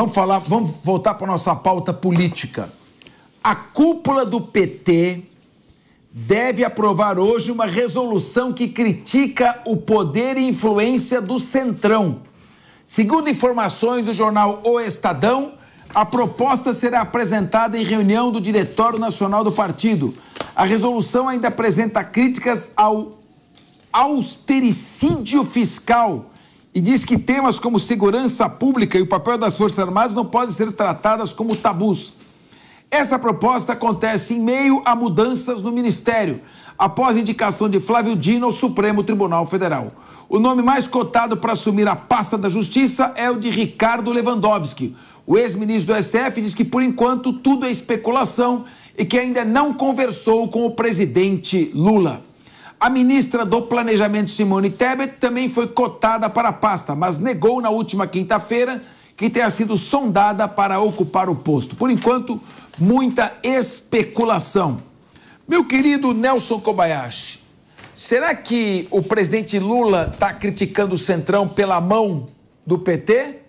Vamos falar, vamos voltar para nossa pauta política. A cúpula do PT deve aprovar hoje uma resolução que critica o poder e influência do Centrão. Segundo informações do jornal O Estadão, a proposta será apresentada em reunião do Diretório Nacional do Partido. A resolução ainda apresenta críticas ao austericídio fiscal e diz que temas como segurança pública e o papel das Forças Armadas não podem ser tratadas como tabus. Essa proposta acontece em meio a mudanças no Ministério, após indicação de Flávio Dino ao Supremo Tribunal Federal. O nome mais cotado para assumir a pasta da Justiça é o de Ricardo Lewandowski. O ex-ministro do SF diz que, por enquanto, tudo é especulação e que ainda não conversou com o presidente Lula. A ministra do Planejamento, Simone Tebet, também foi cotada para a pasta, mas negou na última quinta-feira que tenha sido sondada para ocupar o posto. Por enquanto, muita especulação. Meu querido Nelson Kobayashi, será que o presidente Lula está criticando o Centrão pela mão do PT?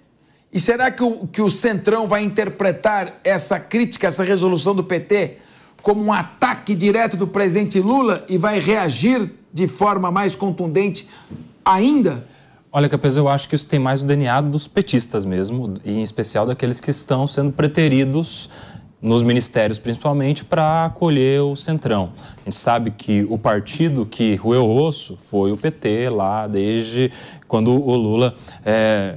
E será que o, que o Centrão vai interpretar essa crítica, essa resolução do PT como um ataque direto do presidente Lula e vai reagir de forma mais contundente ainda? Olha, Capes, eu acho que isso tem mais o DNA dos petistas mesmo, e em especial daqueles que estão sendo preteridos nos ministérios principalmente, para acolher o Centrão. A gente sabe que o partido que roeu o osso foi o PT lá desde quando o Lula é,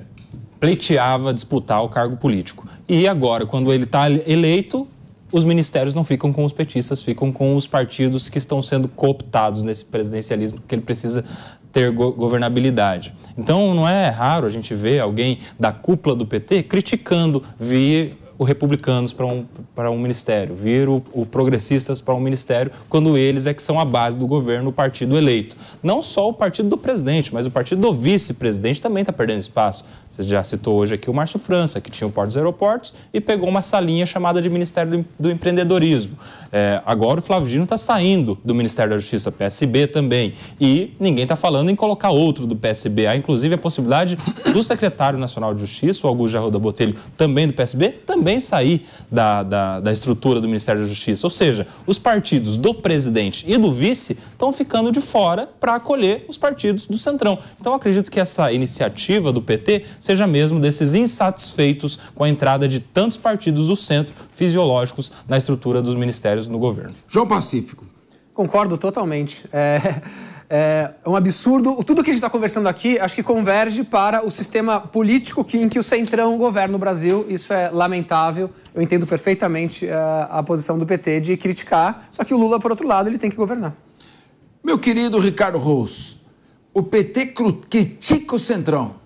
pleiteava disputar o cargo político. E agora, quando ele está eleito, os ministérios não ficam com os petistas, ficam com os partidos que estão sendo cooptados nesse presidencialismo, que ele precisa ter go governabilidade. Então, não é raro a gente ver alguém da cúpula do PT criticando vir o republicanos para um, para um ministério, vir o, o progressistas para um ministério, quando eles é que são a base do governo, o partido eleito. Não só o partido do presidente, mas o partido do vice-presidente também está perdendo espaço. Você já citou hoje aqui o Márcio França, que tinha o porto dos Aeroportos e pegou uma salinha chamada de Ministério do Empreendedorismo. É, agora o Flávio Dino está saindo do Ministério da Justiça, PSB também. E ninguém está falando em colocar outro do PSB. Há inclusive a possibilidade do secretário nacional de Justiça, o Augusto Arruda Botelho, também do PSB, também sair da, da, da estrutura do Ministério da Justiça. Ou seja, os partidos do presidente e do vice estão ficando de fora para acolher os partidos do Centrão. Então acredito que essa iniciativa do PT seja mesmo desses insatisfeitos com a entrada de tantos partidos do centro fisiológicos na estrutura dos ministérios no governo. João Pacífico. Concordo totalmente. É... É um absurdo. Tudo que a gente está conversando aqui, acho que converge para o sistema político que, em que o Centrão governa o Brasil. Isso é lamentável. Eu entendo perfeitamente a, é, a posição do PT de criticar. Só que o Lula, por outro lado, ele tem que governar. Meu querido Ricardo Rous, o PT critica o Centrão.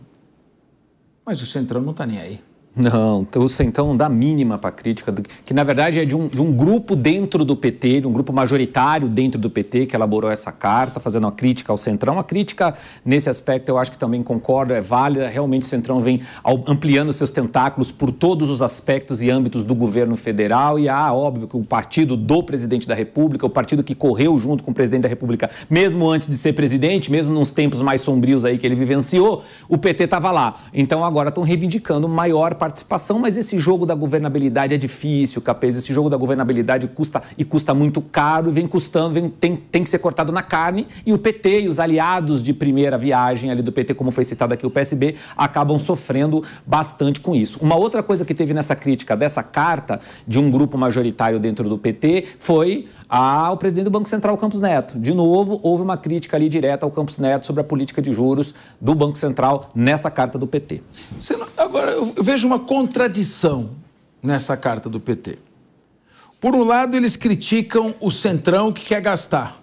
Mas o Centrão não está nem aí. Não, o Centrão não dá mínima para a crítica, do, que na verdade é de um, de um, grupo dentro do PT, de um grupo majoritário dentro do PT que elaborou essa carta, fazendo uma crítica ao Centrão. A crítica nesse aspecto eu acho que também concordo, é válida. Realmente o Centrão vem ampliando seus tentáculos por todos os aspectos e âmbitos do governo federal. E há, ah, óbvio, que o partido do presidente da República, o partido que correu junto com o presidente da República, mesmo antes de ser presidente, mesmo nos tempos mais sombrios aí que ele vivenciou, o PT estava lá. Então agora estão reivindicando maior participação participação, mas esse jogo da governabilidade é difícil, Capês. Esse jogo da governabilidade custa e custa muito caro, vem custando, vem, tem, tem que ser cortado na carne. E o PT e os aliados de primeira viagem ali do PT, como foi citado aqui o PSB, acabam sofrendo bastante com isso. Uma outra coisa que teve nessa crítica dessa carta de um grupo majoritário dentro do PT foi ao ah, presidente do Banco Central, Campos Neto. De novo, houve uma crítica ali direta ao Campos Neto sobre a política de juros do Banco Central nessa carta do PT. Agora, eu vejo uma contradição nessa carta do PT. Por um lado, eles criticam o centrão que quer gastar.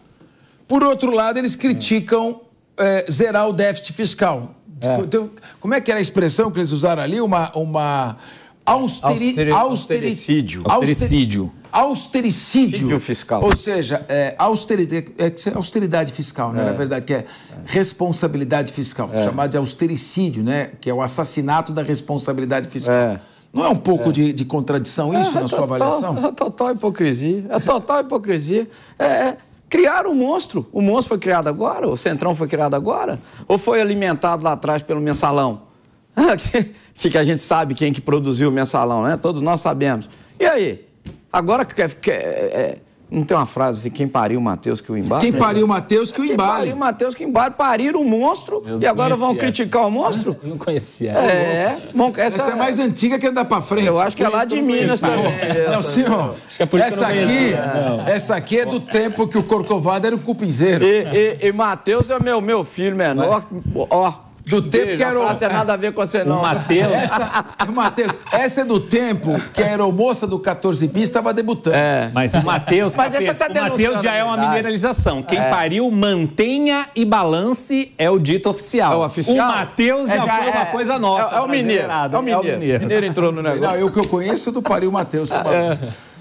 Por outro lado, eles criticam é, zerar o déficit fiscal. É. Então, como é que era a expressão que eles usaram ali? Uma. uma austeri, austeri, austericídio. Austericídio. Austericídio. fiscal. Ou seja, é, austeridade, é, é, é, austeridade fiscal, né? É. Na verdade, que é, é. responsabilidade fiscal. É. Chamado de austericídio, né? Que é o assassinato da responsabilidade fiscal. É. Não é um pouco de, de, contradição isso na sua avaliação? É total hipocrisia. É total hipocrisia. É, criaram um monstro. O monstro foi criado agora? O Centrão foi criado agora? Ou foi alimentado lá atrás pelo mensalão? que, que a gente sabe quem que produziu o mensalão, né? Todos nós sabemos. E aí? Agora que, quer é, não tem uma frase assim, quem pariu o Matheus que o embale? Quem pariu o Matheus que o embale. Quem pariu o Matheus que o embale, pariram o monstro Eu e agora vão essa. criticar o monstro? Eu não conhecia. É, bom, essa, essa é mais antiga que andar pra frente. Eu acho que é lá de Minas é também. É é não, senhor, essa aqui, né? essa aqui é do tempo que o Corcovado era o cupinzeiro. E, e, e Matheus é meu, meu filho menor, ó, do tempo Beijo, que era. Não tem nada a ver com você, não. O Matheus. Essa, Mateus, essa é do tempo que a aeromoça do 14 bis estava debutando. É. Mas o Matheus. Mas essa tá o Matheus já é uma mineralização. Quem é. pariu, mantenha e balance é o dito oficial. É o oficial. O Matheus é, já, já, foi uma é. coisa nossa. É, é o mineiro. É o mineiro. O mineiro entrou no negócio. Não, eu que eu conheço do pariu Matheus. É.